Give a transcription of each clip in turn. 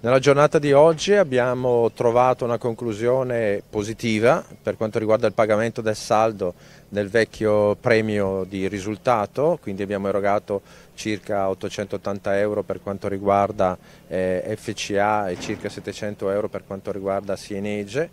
Nella giornata di oggi abbiamo trovato una conclusione positiva per quanto riguarda il pagamento del saldo del vecchio premio di risultato, quindi abbiamo erogato circa 880 euro per quanto riguarda eh, FCA e circa 700 euro per quanto riguarda Sienege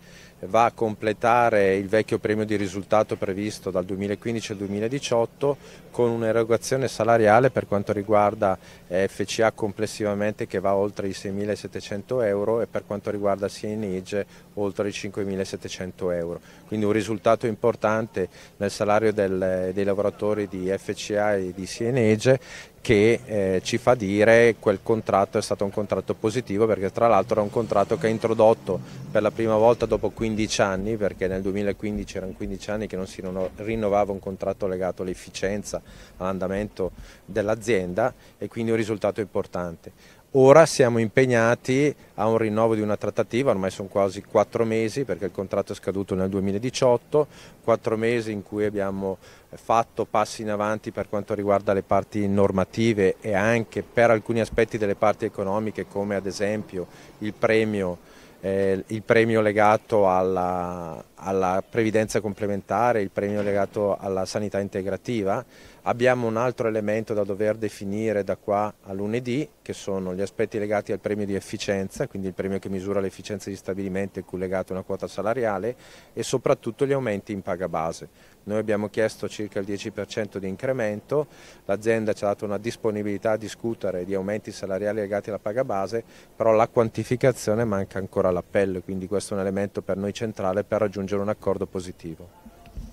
va a completare il vecchio premio di risultato previsto dal 2015 al 2018 con un'erogazione salariale per quanto riguarda eh, FCA complessivamente che va oltre i 6.700 euro e per quanto riguarda CNIG oltre i 5.700 euro. Quindi un risultato importante nel salario del, dei lavoratori di FCA e di CNIG che eh, ci fa dire quel contratto è stato un contratto positivo perché tra l'altro era un contratto che ha introdotto per la prima volta dopo 15 anni perché nel 2015 erano 15 anni che non si rinnovava un contratto legato all'efficienza, all'andamento dell'azienda e quindi un risultato importante. Ora siamo impegnati a un rinnovo di una trattativa, ormai sono quasi quattro mesi perché il contratto è scaduto nel 2018, quattro mesi in cui abbiamo fatto passi in avanti per quanto riguarda le parti normative e anche per alcuni aspetti delle parti economiche come ad esempio il premio, eh, il premio legato alla, alla previdenza complementare, il premio legato alla sanità integrativa. Abbiamo un altro elemento da dover definire da qua a lunedì, che sono gli aspetti legati al premio di efficienza, quindi il premio che misura l'efficienza di stabilimento e cui legata una quota salariale, e soprattutto gli aumenti in paga base. Noi abbiamo chiesto circa il 10% di incremento, l'azienda ci ha dato una disponibilità a discutere di aumenti salariali legati alla paga base, però la quantificazione manca ancora all'appello, quindi questo è un elemento per noi centrale per raggiungere raggiungere un accordo positivo.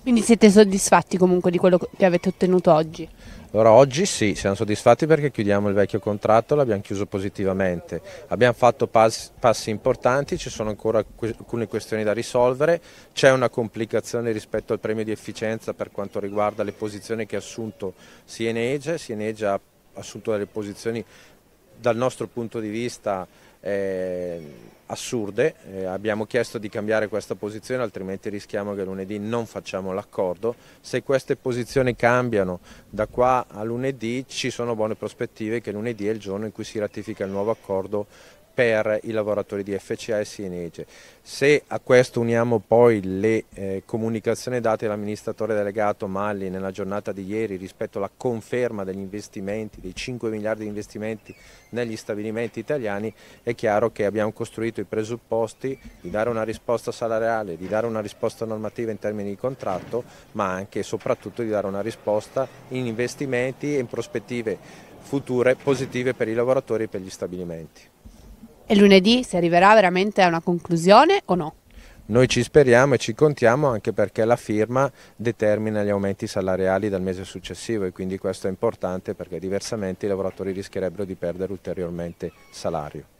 Quindi siete soddisfatti comunque di quello che avete ottenuto oggi? Allora oggi sì, siamo soddisfatti perché chiudiamo il vecchio contratto, l'abbiamo chiuso positivamente. Abbiamo fatto passi, passi importanti, ci sono ancora alcune questioni da risolvere, c'è una complicazione rispetto al premio di efficienza per quanto riguarda le posizioni che ha assunto Sienege, Sienege ha assunto delle posizioni dal nostro punto di vista eh, assurde, eh, abbiamo chiesto di cambiare questa posizione altrimenti rischiamo che lunedì non facciamo l'accordo, se queste posizioni cambiano da qua a lunedì ci sono buone prospettive che lunedì è il giorno in cui si ratifica il nuovo accordo per i lavoratori di FCA e Sienege. Se a questo uniamo poi le eh, comunicazioni date dall'amministratore delegato Malli nella giornata di ieri rispetto alla conferma degli investimenti, dei 5 miliardi di investimenti negli stabilimenti italiani, è chiaro che abbiamo costruito i presupposti di dare una risposta salariale, di dare una risposta normativa in termini di contratto, ma anche e soprattutto di dare una risposta in investimenti e in prospettive future positive per i lavoratori e per gli stabilimenti. E lunedì si arriverà veramente a una conclusione o no? Noi ci speriamo e ci contiamo anche perché la firma determina gli aumenti salariali dal mese successivo e quindi questo è importante perché diversamente i lavoratori rischierebbero di perdere ulteriormente salario.